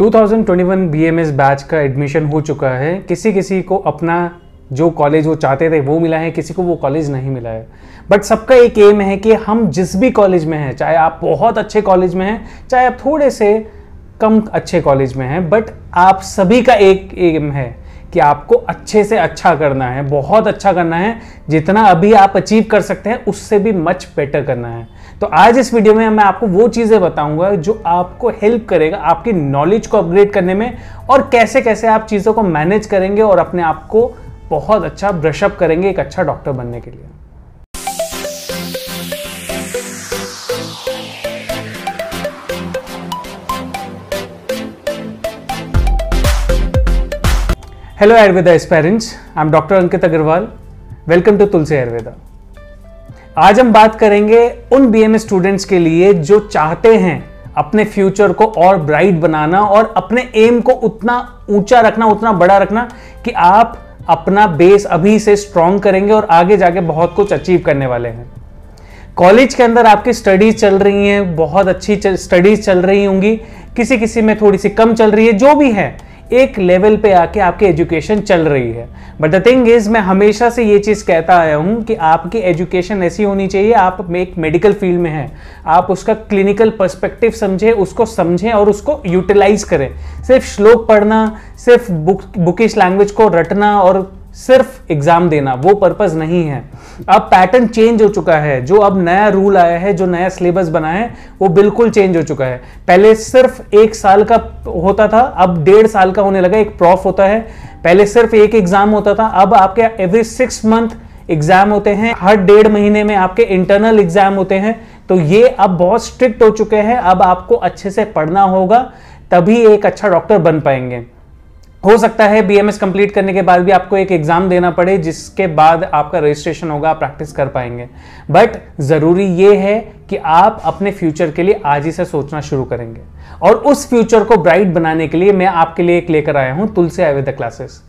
2021 BMS batch का admission हो चुका है किसी किसी को अपना जो कॉलेज वो चाहते थे वो मिला है किसी को वो कॉलेज नहीं मिला है बट सबका एक एम है कि हम जिस भी कॉलेज में हैं चाहे आप बहुत अच्छे कॉलेज में हैं चाहे आप थोड़े से कम अच्छे कॉलेज में हैं बट आप सभी का एक एम है कि आपको अच्छे से अच्छा करना है बहुत अच्छा करना है जितना अभी आप अचीव कर सकते हैं उससे भी मच बेटर करना है तो आज इस वीडियो में मैं आपको वो चीज़ें बताऊंगा जो आपको हेल्प करेगा आपकी नॉलेज को अपग्रेड करने में और कैसे कैसे आप चीज़ों को मैनेज करेंगे और अपने आप को बहुत अच्छा ब्रशअप करेंगे एक अच्छा डॉक्टर बनने के लिए hello Ayurveda aspirants I am doctor Ankit Agrawal welcome to Tulsi Ayurveda आज हम बात करेंगे उन बी स्टूडेंट्स के लिए जो चाहते हैं अपने फ्यूचर को और ब्राइट बनाना और अपने एम को उतना ऊंचा रखना उतना बड़ा रखना कि आप अपना बेस अभी से स्ट्रॉन्ग करेंगे और आगे जाके बहुत कुछ अचीव करने वाले हैं कॉलेज के अंदर आपकी स्टडीज चल रही हैं बहुत अच्छी स्टडीज चल रही होंगी किसी किसी में थोड़ी सी कम चल रही है जो भी है एक लेवल पे आके आपकी एजुकेशन चल रही है बट द थिंग इज मैं हमेशा से ये चीज़ कहता आया हूँ कि आपकी एजुकेशन ऐसी होनी चाहिए आप एक मेडिकल फील्ड में हैं आप उसका क्लिनिकल पर्सपेक्टिव समझें उसको समझें और उसको यूटिलाइज करें सिर्फ श्लोक पढ़ना सिर्फ बुक बुकिश लैंग्वेज को रटना और सिर्फ एग्जाम देना वो पर्पज नहीं है अब पैटर्न चेंज हो चुका है जो अब नया रूल आया है जो नया सिलेबस बना है वो बिल्कुल चेंज हो चुका है पहले सिर्फ एक साल का होता था अब डेढ़ साल का होने लगा एक प्रॉफ होता है पहले सिर्फ एक एग्जाम होता था अब आपके एवरी सिक्स मंथ एग्जाम होते हैं हर डेढ़ महीने में आपके इंटरनल एग्जाम होते हैं तो ये अब बहुत स्ट्रिक्ट हो चुके हैं अब आपको अच्छे से पढ़ना होगा तभी एक अच्छा डॉक्टर बन पाएंगे हो सकता है बीएमएस कंप्लीट करने के बाद भी आपको एक एग्ज़ाम देना पड़े जिसके बाद आपका रजिस्ट्रेशन होगा आप प्रैक्टिस कर पाएंगे बट ज़रूरी यह है कि आप अपने फ्यूचर के लिए आज ही से सोचना शुरू करेंगे और उस फ्यूचर को ब्राइट बनाने के लिए मैं आपके लिए एक लेकर आया हूं Tulsi Ayurveda classes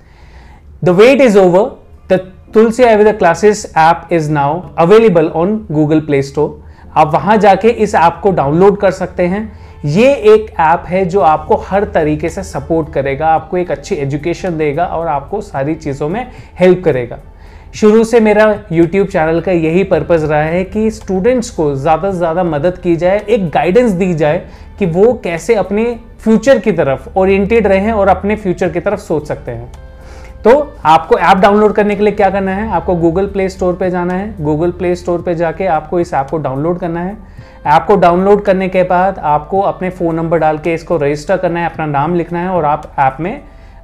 the wait is over the Tulsi Ayurveda classes app is now available on Google Play Store आप वहां जाके इस ऐप को डाउनलोड कर सकते हैं ये एक ऐप है जो आपको हर तरीके से सपोर्ट करेगा आपको एक अच्छी एजुकेशन देगा और आपको सारी चीज़ों में हेल्प करेगा शुरू से मेरा यूट्यूब चैनल का यही पर्पज़ रहा है कि स्टूडेंट्स को ज़्यादा से ज़्यादा मदद की जाए एक गाइडेंस दी जाए कि वो कैसे अपने फ्यूचर की तरफ ओरिएंटेड रहें और अपने फ्यूचर की तरफ सोच सकते हैं तो आपको ऐप डाउनलोड करने के लिए क्या करना है आपको गूगल प्ले स्टोर पे जाना है गूगल प्ले स्टोर पे जाके आपको इस ऐप को डाउनलोड करना है ऐप को डाउनलोड करने के बाद आपको अपने फ़ोन नंबर डाल के इसको रजिस्टर करना है अपना नाम लिखना है और आप ऐप में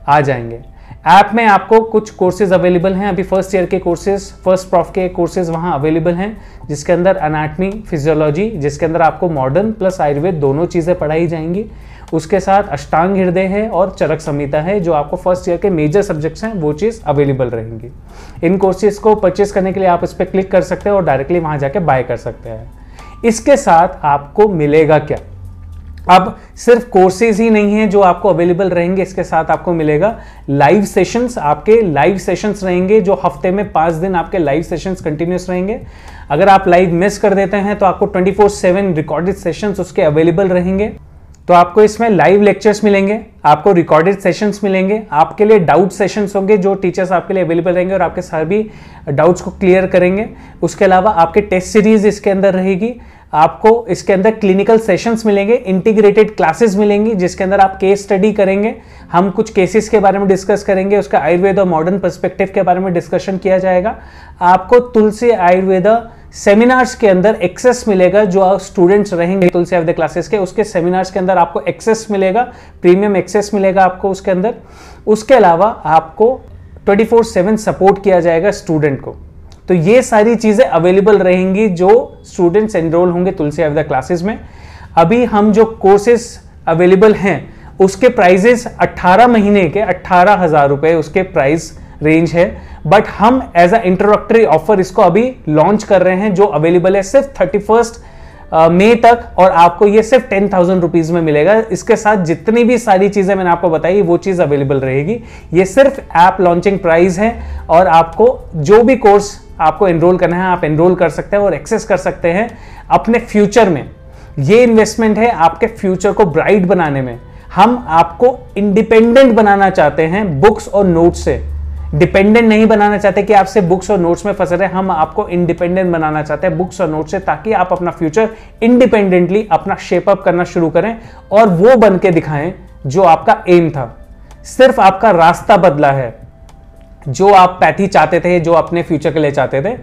आ जाएंगे ऐप में आपको कुछ कोर्सेज अवेलेबल हैं अभी फर्स्ट ईयर के कोर्सेज फर्स्ट प्रॉफ के कोर्सेज वहाँ अवेलेबल हैं जिसके अंदर अनाटमी फिजियोलॉजी जिसके अंदर आपको मॉडर्न प्लस आयुर्वेद दोनों चीज़ें पढ़ाई जाएंगी उसके साथ अष्टांग हृदय है और चरक संहिता है जो आपको फर्स्ट ईयर के मेजर सब्जेक्ट्स हैं वो चीज़ अवेलेबल रहेंगी इन कोर्सेज को परचेज करने के लिए आप इस पर क्लिक कर सकते हैं और डायरेक्टली वहाँ जाके बाय कर सकते हैं इसके साथ आपको मिलेगा क्या अब सिर्फ कोर्सेज ही नहीं है जो आपको अवेलेबल रहेंगे इसके साथ आपको मिलेगा लाइव सेशंस आपके लाइव सेशंस रहेंगे जो हफ्ते में पाँच दिन आपके लाइव सेशंस कंटिन्यूस रहेंगे अगर आप लाइव मिस कर देते हैं तो आपको 24/7 रिकॉर्डेड सेशंस उसके अवेलेबल रहेंगे तो आपको इसमें लाइव लेक्चर्स मिलेंगे आपको रिकॉर्डेड सेशंस मिलेंगे आपके लिए डाउट सेशंस होंगे जो टीचर्स आपके लिए अवेलेबल रहेंगे और आपके सभी डाउट्स को क्लियर करेंगे उसके अलावा आपके टेस्ट सीरीज इसके अंदर रहेगी आपको इसके अंदर क्लिनिकल सेशंस मिलेंगे इंटीग्रेटेड क्लासेस मिलेंगी जिसके अंदर आप केस स्टडी करेंगे हम कुछ केसेस के बारे में डिस्कस करेंगे उसका आयुर्वेद और मॉडर्न पर्सपेक्टिव के बारे में डिस्कशन किया जाएगा आपको तुलसी आयुर्वेद सेमिनार्स के अंदर एक्सेस मिलेगा जो आप स्टूडेंट्स रहेंगे तुलसी आयुर्वेद क्लासेस के उसके सेमिनार्स के अंदर आपको एक्सेस मिलेगा प्रीमियम एक्सेस मिलेगा आपको उसके अंदर उसके अलावा आपको फोर सेवन सपोर्ट किया जाएगा स्टूडेंट को तो ये सारी चीज़ें अवेलेबल रहेंगी जो स्टूडेंट्स एनरोल होंगे तुलसी द क्लासेस में अभी हम जो कोर्सेस अवेलेबल हैं उसके प्राइजेस 18 महीने के अट्ठारह हज़ार रुपए उसके प्राइस रेंज है बट हम एज अ इंट्रोडक्टरी ऑफर इसको अभी लॉन्च कर रहे हैं जो अवेलेबल है सिर्फ थर्टी फर्स्ट मई तक और आपको ये सिर्फ टेन थाउजेंड रुपीज़ में मिलेगा इसके साथ जितनी भी सारी चीज़ें मैंने आपको बताई वो चीज़ अवेलेबल रहेगी ये सिर्फ ऐप लॉन्चिंग प्राइस है और आपको जो भी कोर्स आपको एनरोल करना है आप एनरोल कर सकते हैं और एक्सेस कर सकते हैं अपने फ्यूचर में ये इन्वेस्टमेंट है आपके फ्यूचर को ब्राइट बनाने में हम आपको इंडिपेंडेंट बनाना चाहते हैं बुक्स और नोट्स से डिपेंडेंट नहीं बनाना चाहते कि आपसे बुक्स और नोट्स में फंसे रहे हम आपको इंडिपेंडेंट बनाना चाहते हैं बुक्स और नोट्स से ताकि आप अपना फ्यूचर इंडिपेंडेंटली अपना शेप अप करना शुरू करें और वो बन के दिखाएं जो आपका एम था सिर्फ आपका रास्ता बदला है जो आप पैथी चाहते थे जो अपने फ्यूचर के लिए चाहते थे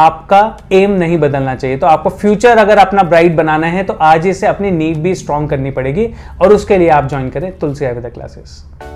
आपका एम नहीं बदलना चाहिए तो आपको फ्यूचर अगर अपना ब्राइट बनाना है तो आज ही से अपनी नीड भी स्ट्रांग करनी पड़ेगी और उसके लिए आप ज्वाइन करें तुलसी आयुर्वेदा क्लासेस